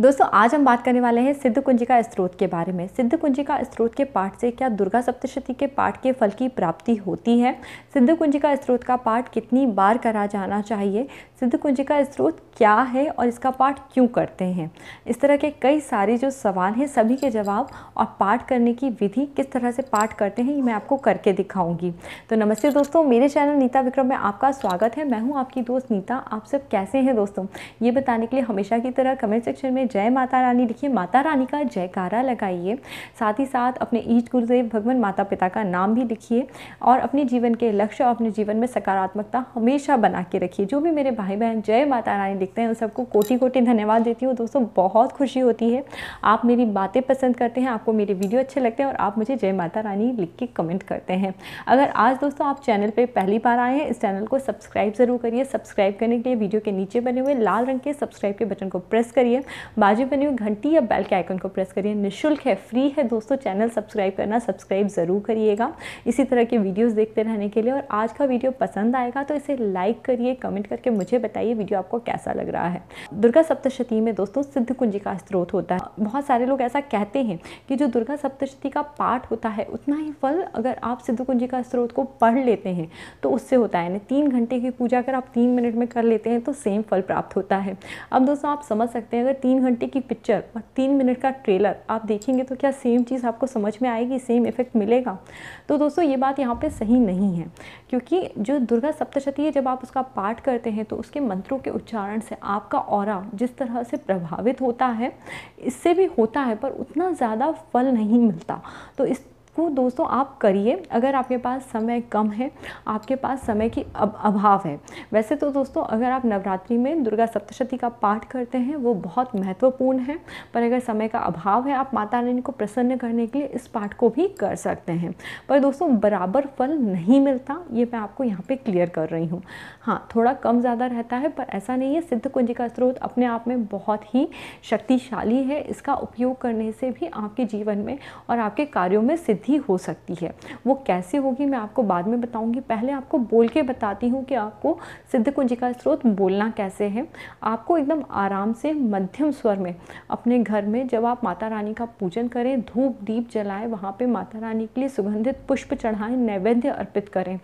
दोस्तों आज हम बात करने वाले हैं सिद्ध कुंजिका स्त्रोत के बारे में सिद्ध कुंजिका स्त्रोत के पाठ से क्या दुर्गा सप्तशती के पाठ के फल की प्राप्ति होती है सिद्ध कुंजिका स्त्रोत का पाठ कितनी बार करा जाना चाहिए सिद्ध कुंजिका स्त्रोत क्या है और इसका पाठ क्यों करते हैं इस तरह के कई सारे जो सवाल हैं सभी के जवाब और पाठ करने की विधि किस तरह से पाठ करते हैं ये मैं आपको करके दिखाऊंगी तो नमस्ते दोस्तों मेरे चैनल नीता विक्रम में आपका स्वागत है मैं हूँ आपकी दोस्त नीता आप सब कैसे हैं दोस्तों ये बताने के लिए हमेशा की तरह कमेंट सेक्शन में में जय माता रानी लिखिए माता रानी का जयकारा लगाइए साथ ही साथ अपने ईष्ट गुरुदेव भगवान माता पिता का नाम भी लिखिए और अपने जीवन के लक्ष्य और अपने जीवन में सकारात्मकता हमेशा बना के रखिए जो भी मेरे भाई बहन जय माता रानी लिखते हैं उन सबको कोटि कोटि धन्यवाद देती हूँ दोस्तों बहुत खुशी होती है आप मेरी बातें पसंद करते हैं आपको मेरे वीडियो अच्छे लगते हैं और आप मुझे जय माता रानी लिख के कमेंट करते हैं अगर आज दोस्तों आप चैनल पर पहली बार आए हैं इस चैनल को सब्सक्राइब ज़रूर करिए सब्सक्राइब करने के लिए वीडियो के नीचे बने हुए लाल रंग के सब्सक्राइब के बटन को प्रेस करिए बाजू बनी हुई घंटी या बेल के आइकन को प्रेस करिए निःशुल्क है फ्री है दोस्तों चैनल सब्सक्राइब करना सब्सक्राइब ज़रूर करिएगा इसी तरह के वीडियोस देखते रहने के लिए और आज का वीडियो पसंद आएगा तो इसे लाइक करिए कमेंट करके मुझे बताइए वीडियो आपको कैसा लग रहा है दुर्गा सप्तशती में दोस्तों सिद्ध कुंजी का स्त्रोत होता है बहुत सारे लोग ऐसा कहते हैं कि जो दुर्गा सप्तशती का पाठ होता है उतना ही फल अगर आप सिद्ध कुंजी का स्रोत को पढ़ लेते हैं तो उससे होता है यानी तीन घंटे की पूजा अगर आप तीन मिनट में कर लेते हैं तो सेम फल प्राप्त होता है अब दोस्तों आप समझ सकते हैं अगर तीन घंटे की पिक्चर और तीन मिनट का ट्रेलर आप देखेंगे तो क्या सेम चीज़ आपको समझ में आएगी सेम इफेक्ट मिलेगा तो दोस्तों ये बात यहाँ पे सही नहीं है क्योंकि जो दुर्गा सप्तशती है जब आप उसका पाठ करते हैं तो उसके मंत्रों के उच्चारण से आपका और जिस तरह से प्रभावित होता है इससे भी होता है पर उतना ज़्यादा फल नहीं मिलता तो इस इसको दोस्तों आप करिए अगर आपके पास समय कम है आपके पास समय की अब अभाव है वैसे तो दोस्तों अगर आप नवरात्रि में दुर्गा सप्तशती का पाठ करते हैं वो बहुत महत्वपूर्ण है पर अगर समय का अभाव है आप माता रानी को प्रसन्न करने के लिए इस पाठ को भी कर सकते हैं पर दोस्तों बराबर फल नहीं मिलता ये मैं आपको यहाँ पर क्लियर कर रही हूँ हाँ थोड़ा कम ज़्यादा रहता है पर ऐसा नहीं है सिद्ध कुंज का स्रोत अपने आप में बहुत ही शक्तिशाली है इसका उपयोग करने से भी आपके जीवन में और आपके कार्यों में सिद्ध वृद्धि हो सकती है वो कैसे होगी मैं आपको बाद में बताऊंगी पहले आपको बोल के बताती हूँ कि आपको सिद्ध कुंजिका स्रोत बोलना कैसे है आपको एकदम आराम से मध्यम स्वर में अपने घर में जब आप माता रानी का पूजन करें धूप दीप जलाएं वहाँ पे माता रानी के लिए सुगंधित पुष्प चढ़ाएं नैवेद्य अर्पित करें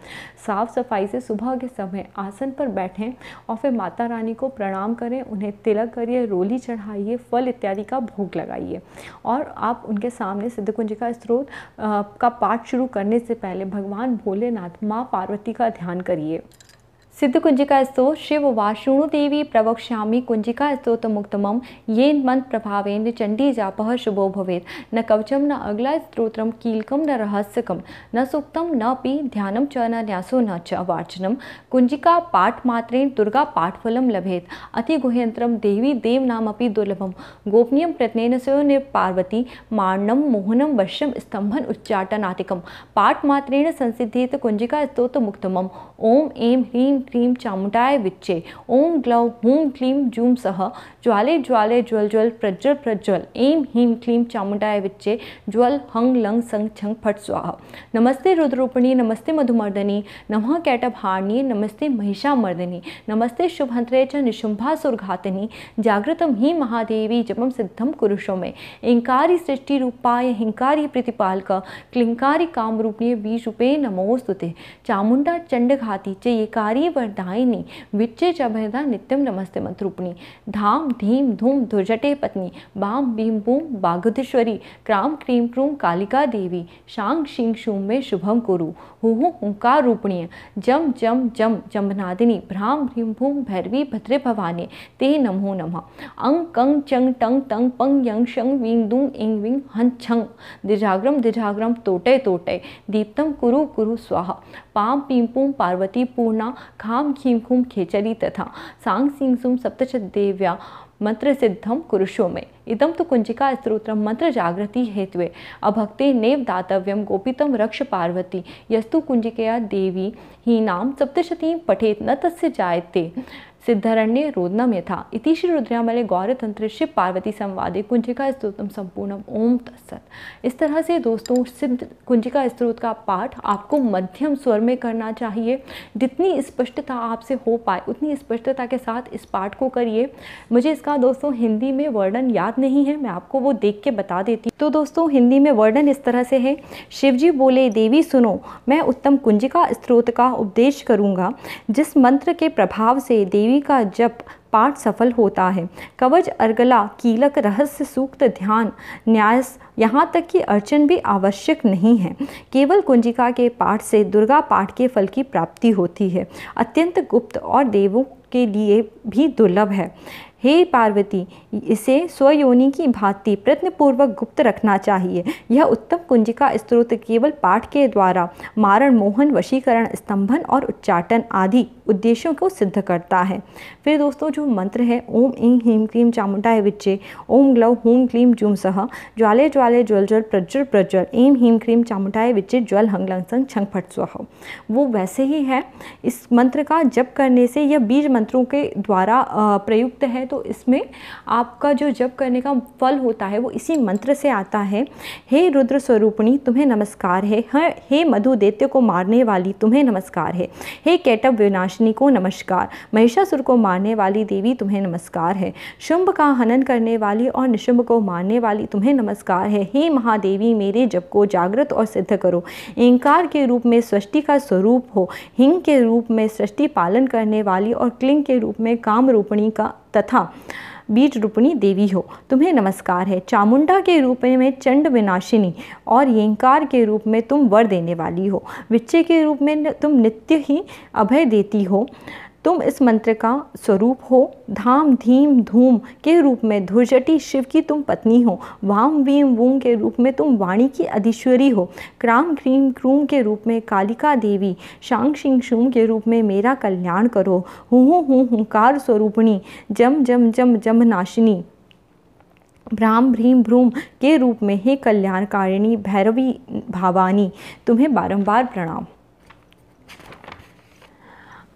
साफ सफाई से सुबह के समय आसन पर बैठें और फिर माता रानी को प्रणाम करें उन्हें तिलक करिए रोली चढ़ाइए फल इत्यादि का भोग लगाइए और आप उनके सामने सिद्धकुंज का स्रोत का पाठ शुरू करने से पहले भगवान भोलेनाथ माँ पार्वती का ध्यान करिए सिद्ध कुंजिका स्तो शिव वाषुणुदेवी प्रवक्ष्यामि कुंजिका स्तोत तो मुक्तमम ये मन प्रभावेन चंडी जाप शुभो भवेत न कवचम न अगला स्त्रोत्रम कीलकम न रहस्यकम न सुक्तम न पी ध्यानम च न न्यासो न च अवार्चनम कुंजिका पाठमात्रेण दुर्गा पाठफल लभेत अतिगुह्यंत्रम देवी देवनामपि दुर्लभम गोपनीय प्रत्नेन सो पार्वती मारणम मोहनम वश्यम स्तंभन उच्चाटनाटिकम पाठमात्रेण संसिद्धेत कुंजिका स्त्रोत तो मुक्तम ओम ऐं ह्रीं क्रीम चामुटाए विच्चे ओम ग्लव हूं क्लीं जूं सह ज्वाले ज्वाले ज्वल ज्वल प्रज्वल प्रज्वल ऐं ह्रीं क्लीं चामुटाए विच्चे ज्वल हं लंग संग छंग फट् स्वाहा नमस्ते रुद्रोपणी नमस्ते मधुमर्दनी नमः हारणी नमस्ते महिषामर्दिनी नमस्ते शुभंत्रे च निशुंभासुरघातिनी जागृतम ही महादेवी जपम सिद्धम कुरुषो में इंकारी सृष्टि रूपाय हिंकारी का क्लिंकारी कामरूपिणी बीज रूपे नमोस्तुते चामुंडा चंडघाती च ये पर वरदायिनी विच्चे चभयदा नित्यम नमस्ते मंत्रूपणी धाम धीम धूम धुर्जटे पत्नी बाम बीम बूम बागुधेश्वरी क्राम क्रीम क्रूम कालिका देवी शांग शिंग शुम में शुभम कुरु हुहु हुंकार रूपणीय जम जम जम जम्भनादिनी भ्राम ह्रीम भूम भैरवी भद्रे भवानी ते नमो नमः अंग कंग चंग टंग तंग पंग यंग शंग विंग दुंग इंग विंग हं छंग दिजाग्रम दिजाग्रम तोटे तोटे दीप्तम कुरु कुरु स्वाहा पाम पीम पूम पार्वती पूर्णा खाम खीम खूम खेचरी तथा सांग सिंग सुम सप्तश देव्या मंत्र सिद्धम कुरुषो में इदम तो कुंजिका स्त्रोत्र मंत्र जागृति हेतु अभक्ते नेव दातव्य गोपितम रक्ष पार्वती यस्तु कुंजिकया देवी ही नाम सप्तशती पठेत न तस्य जायते सिद्धारण्य रोदनम यथा इति श्री रुद्रयामले गौरतंत्र शिव पार्वती संवादे कुंजिका स्त्रोतम संपूर्ण ओम तत्सत इस तरह से दोस्तों सिद्ध कुंजिका स्त्रोत का पाठ आपको मध्यम स्वर में करना चाहिए जितनी स्पष्टता आपसे हो पाए उतनी स्पष्टता के साथ इस पाठ को करिए मुझे इसका दोस्तों हिंदी में वर्णन याद नहीं है मैं आपको वो देख के बता देती तो दोस्तों हिंदी में वर्णन इस तरह से है शिवजी बोले देवी सुनो मैं उत्तम कुंजिका स्त्रोत का उपदेश करूँगा जिस मंत्र के प्रभाव से देवी देवी का जप पाठ सफल होता है कवच अर्गला कीलक रहस्य सूक्त ध्यान न्यास यहाँ तक कि अर्चन भी आवश्यक नहीं है केवल कुंजिका के पाठ से दुर्गा पाठ के फल की प्राप्ति होती है अत्यंत गुप्त और देवों के लिए भी दुर्लभ है हे पार्वती इसे स्वयोनि की भांति प्रत्नपूर्वक गुप्त रखना चाहिए यह उत्तम कुंजिका स्त्रोत केवल पाठ के द्वारा मारण मोहन वशीकरण स्तंभन और उच्चाटन आदि उद्देश्यों को सिद्ध करता है फिर दोस्तों जो मंत्र है ओम इंग ह्रीम क्लीम चामुंडाय विच्चे ओम ग्लव हूम क्लीम जूम सह ज्वाले ज्वाले ज्वल ज्वल प्रज्वल प्रज्वल एम हीम क्रीम चामुंडाय विच्चे ज्वल हंग लंग संग छंग फट स्वाह वो वैसे ही है इस मंत्र का जप करने से यह बीज मंत्रों के द्वारा प्रयुक्त है तो इसमें आपका जो जप करने का फल होता है वो इसी मंत्र से आता है हे रुद्र स्वरूपणी तुम्हें नमस्कार है हे मधु दैत्य को मारने वाली तुम्हें नमस्कार है हे कैटव विनाश वासिनी को नमस्कार महिषासुर को मारने वाली देवी तुम्हें नमस्कार है शुंभ का हनन करने वाली और निशुंभ को मारने वाली तुम्हें नमस्कार है हे महादेवी मेरे जप को जागृत और सिद्ध करो इंकार के रूप में सृष्टि का स्वरूप हो हिंग के रूप में सृष्टि पालन करने वाली और क्लिंग के रूप में काम रूपणी का तथा बीज रूपणी देवी हो तुम्हें नमस्कार है चामुंडा के रूप में चंड विनाशिनी और येंकार के रूप में तुम वर देने वाली हो विच्चे के रूप में तुम नित्य ही अभय देती हो तुम इस मंत्र का स्वरूप हो धाम धीम धूम के रूप में धुरजटी शिव की तुम पत्नी हो वाम वीम वूम के रूप में तुम वाणी की अधीश्वरी हो क्राम क्रीम क्रूम के रूप में कालिका देवी शांग शिंग शूम के रूप में मेरा कल्याण करो हूँ हूँ हुंकार स्वरूपणी जम जम जम जम नाशिनी भ्राम भ्रीम भ्रूम के रूप में हे कल्याणकारिणी भैरवी भावानी तुम्हें बारंबार प्रणाम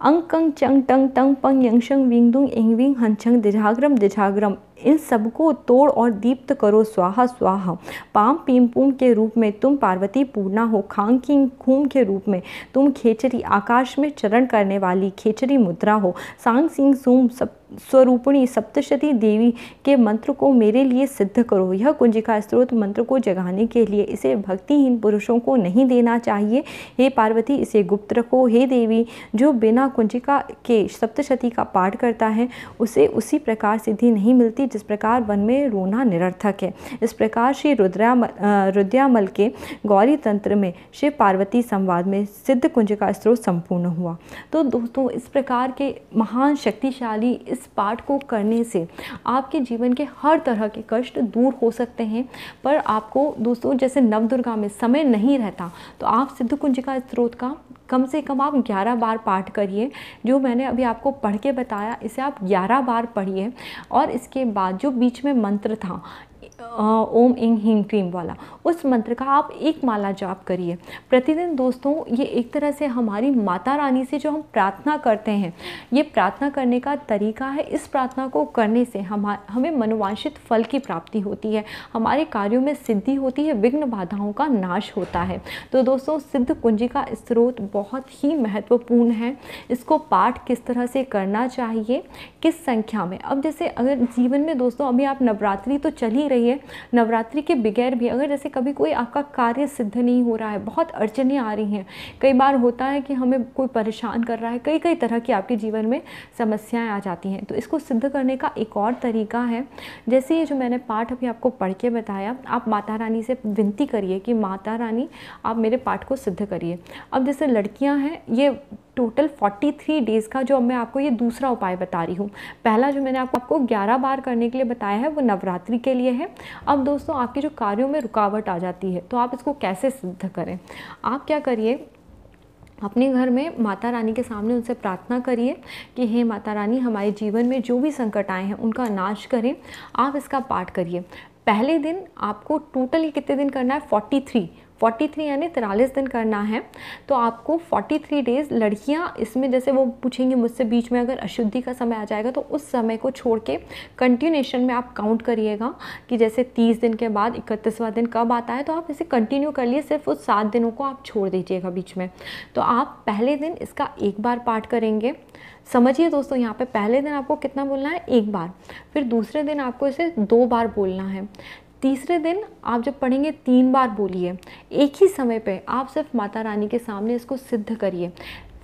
अंग कंग चंग टंग टंग पंग यंग शंग विंग दुंग इंग विंग हंछंग दिर्घाग्रम दिर्घाग्रम इन सबको तोड़ और दीप्त करो स्वाहा स्वाहा पाम पीम पुम के रूप में तुम पार्वती पूर्णा हो खांग खूम के रूप में तुम खेचरी आकाश में चरण करने वाली खेचरी मुद्रा हो सांग सिंह सूम सब स्वरूपणी सप्तशती देवी के मंत्र को मेरे लिए सिद्ध करो यह कुंजिका स्त्रोत मंत्र को जगाने के लिए इसे भक्तिहीन पुरुषों को नहीं देना चाहिए हे पार्वती इसे गुप्त रखो हे देवी जो बिना कुंजिका के सप्तशती का पाठ करता है उसे उसी प्रकार सिद्धि नहीं मिलती जिस प्रकार वन में रोना निरर्थक है इस प्रकार श्री रुद्राम रुद्रामल के गौरी तंत्र में शिव पार्वती संवाद में सिद्ध कुंज का स्त्रोत संपूर्ण हुआ तो दोस्तों इस प्रकार के महान शक्तिशाली इस पाठ को करने से आपके जीवन के हर तरह के कष्ट दूर हो सकते हैं पर आपको दोस्तों जैसे नवदुर्गा में समय नहीं रहता तो आप सिद्ध कुंज का स्त्रोत का कम से कम आप 11 बार पाठ करिए जो मैंने अभी आपको पढ़ के बताया इसे आप 11 बार पढ़िए और इसके बाद जो बीच में मंत्र था ओम इंग हिम क्रीम वाला उस मंत्र का आप एक माला जाप करिए प्रतिदिन दोस्तों ये एक तरह से हमारी माता रानी से जो हम प्रार्थना करते हैं ये प्रार्थना करने का तरीका है इस प्रार्थना को करने से हम हमें मनोवांछित फल की प्राप्ति होती है हमारे कार्यों में सिद्धि होती है विघ्न बाधाओं का नाश होता है तो दोस्तों सिद्ध कुंजी का स्रोत बहुत ही महत्वपूर्ण है इसको पाठ किस तरह से करना चाहिए किस संख्या में अब जैसे अगर जीवन में दोस्तों अभी आप नवरात्रि तो चल ही रही चाहिए नवरात्रि के बगैर भी अगर जैसे कभी कोई आपका कार्य सिद्ध नहीं हो रहा है बहुत अड़चने आ रही हैं कई बार होता है कि हमें कोई परेशान कर रहा है कई कई तरह की आपके जीवन में समस्याएं आ जाती हैं तो इसको सिद्ध करने का एक और तरीका है जैसे ये जो मैंने पाठ अभी आपको पढ़ के बताया आप माता रानी से विनती करिए कि माता रानी आप मेरे पाठ को सिद्ध करिए अब जैसे लड़कियां हैं ये टोटल 43 डेज़ का जो अब मैं आपको ये दूसरा उपाय बता रही हूँ पहला जो मैंने आपको आपको 11 बार करने के लिए बताया है वो नवरात्रि के लिए है अब दोस्तों आपके जो कार्यों में रुकावट आ जाती है तो आप इसको कैसे सिद्ध करें आप क्या करिए अपने घर में माता रानी के सामने उनसे प्रार्थना करिए कि हे माता रानी हमारे जीवन में जो भी संकट आए हैं उनका नाश करें आप इसका पाठ करिए पहले दिन आपको टोटल ये कितने दिन करना है 43 43 यानी तिरालीस दिन करना है तो आपको 43 डेज़ लड़कियां इसमें जैसे वो पूछेंगे मुझसे बीच में अगर अशुद्धि का समय आ जाएगा तो उस समय को छोड़ के कंटिन्यूशन में आप काउंट करिएगा कि जैसे तीस दिन के बाद इकतीसवा दिन कब आता है तो आप इसे कंटिन्यू कर लिए सिर्फ उस सात दिनों को आप छोड़ दीजिएगा बीच में तो आप पहले दिन इसका एक बार पाठ करेंगे समझिए दोस्तों यहाँ पे पहले दिन आपको कितना बोलना है एक बार फिर दूसरे दिन आपको इसे दो बार बोलना है तीसरे दिन आप जब पढ़ेंगे तीन बार बोलिए एक ही समय पे आप सिर्फ माता रानी के सामने इसको सिद्ध करिए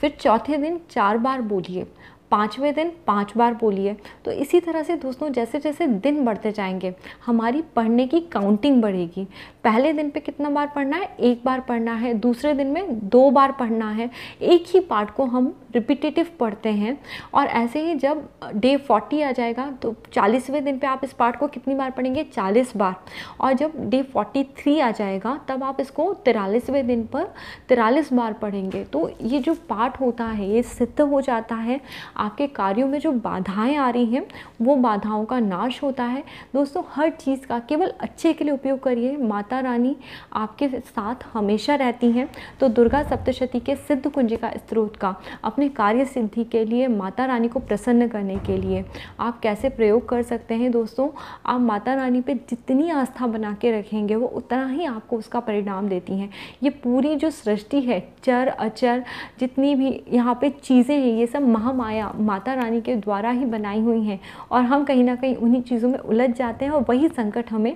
फिर चौथे दिन चार बार बोलिए पाँचवें दिन पाँच बार बोलिए तो इसी तरह से दोस्तों जैसे जैसे दिन बढ़ते जाएंगे हमारी पढ़ने की काउंटिंग बढ़ेगी पहले दिन पे कितना बार पढ़ना है एक बार पढ़ना है दूसरे दिन में दो बार पढ़ना है एक ही पार्ट को हम रिपीटेटिव पढ़ते हैं और ऐसे ही जब डे फोर्टी आ जाएगा तो चालीसवें दिन पे आप इस पार्ट को कितनी बार पढ़ेंगे चालीस बार और जब डे फोर्टी थ्री आ जाएगा तब आप इसको तिरालीसवें दिन पर तिरालीस बार पढ़ेंगे तो ये जो पार्ट होता है ये सिद्ध हो जाता है आपके कार्यों में जो बाधाएं आ रही हैं वो बाधाओं का नाश होता है दोस्तों हर चीज़ का केवल अच्छे के लिए उपयोग करिए माता रानी आपके साथ हमेशा रहती हैं तो दुर्गा सप्तशती के सिद्ध कुंजिका स्त्रोत का अपने कार्य सिद्धि के लिए माता रानी को प्रसन्न करने के लिए आप कैसे प्रयोग कर सकते हैं दोस्तों आप माता रानी पर जितनी आस्था बना के रखेंगे वो उतना ही आपको उसका परिणाम देती हैं ये पूरी जो सृष्टि है चर अचर जितनी भी यहाँ पे चीज़ें हैं ये सब महामाया माता रानी के द्वारा ही बनाई हुई हैं और हम कहीं ना कहीं उन्हीं चीज़ों में उलझ जाते हैं और वही संकट हमें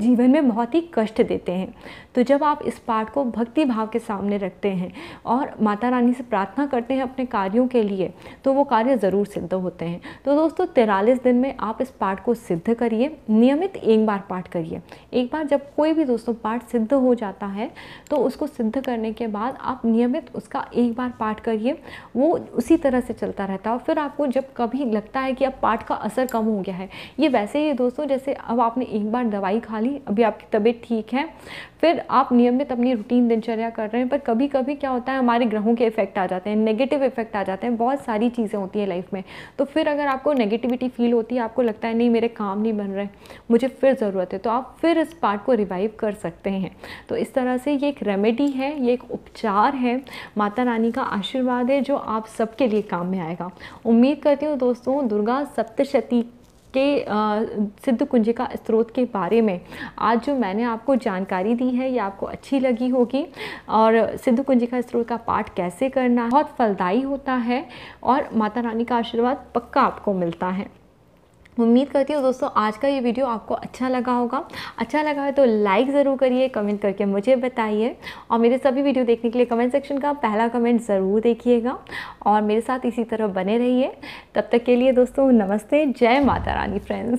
जीवन में बहुत ही कष्ट देते हैं तो जब आप इस पाठ को भक्ति भाव के सामने रखते हैं और माता रानी से प्रार्थना करते हैं अपने कार्यों के लिए तो वो कार्य ज़रूर सिद्ध होते हैं तो दोस्तों तिरालीस दिन में आप इस पाठ को सिद्ध करिए नियमित एक बार पाठ करिए एक बार जब कोई भी दोस्तों पाठ सिद्ध हो जाता है तो उसको सिद्ध करने के बाद आप नियमित उसका एक बार पाठ करिए वो उसी तरह से चलता रहता है या फिर आपको जब कभी लगता है कि अब पार्ट का असर कम हो गया है ये वैसे ही दोस्तों जैसे अब आपने एक बार दवाई खा ली अभी आपकी तबीयत ठीक है फिर आप नियमित अपनी रूटीन दिनचर्या कर रहे हैं पर कभी कभी क्या होता है हमारे ग्रहों के इफेक्ट आ जाते हैं नेगेटिव इफेक्ट आ जाते हैं बहुत सारी चीज़ें होती हैं लाइफ में तो फिर अगर आपको नेगेटिविटी फील होती है आपको लगता है नहीं मेरे काम नहीं बन रहे मुझे फिर ज़रूरत है तो आप फिर इस पार्ट को रिवाइव कर सकते हैं तो इस तरह से ये एक रेमेडी है ये एक उपचार है माता रानी का आशीर्वाद है जो आप सबके लिए काम में आएगा उम्मीद करती हूँ दोस्तों दुर्गा सप्तशती के सिद्ध कुंजिका स्त्रोत के बारे में आज जो मैंने आपको जानकारी दी है ये आपको अच्छी लगी होगी और सिद्ध कुंजिका स्त्रोत का पाठ कैसे करना बहुत फलदायी होता है और माता रानी का आशीर्वाद पक्का आपको मिलता है उम्मीद करती हूँ दोस्तों आज का ये वीडियो आपको अच्छा लगा होगा अच्छा लगा है तो लाइक ज़रूर करिए कमेंट करके मुझे बताइए और मेरे सभी वीडियो देखने के लिए कमेंट सेक्शन का पहला कमेंट ज़रूर देखिएगा और मेरे साथ इसी तरह बने रहिए तब तक के लिए दोस्तों नमस्ते जय माता रानी फ्रेंड्स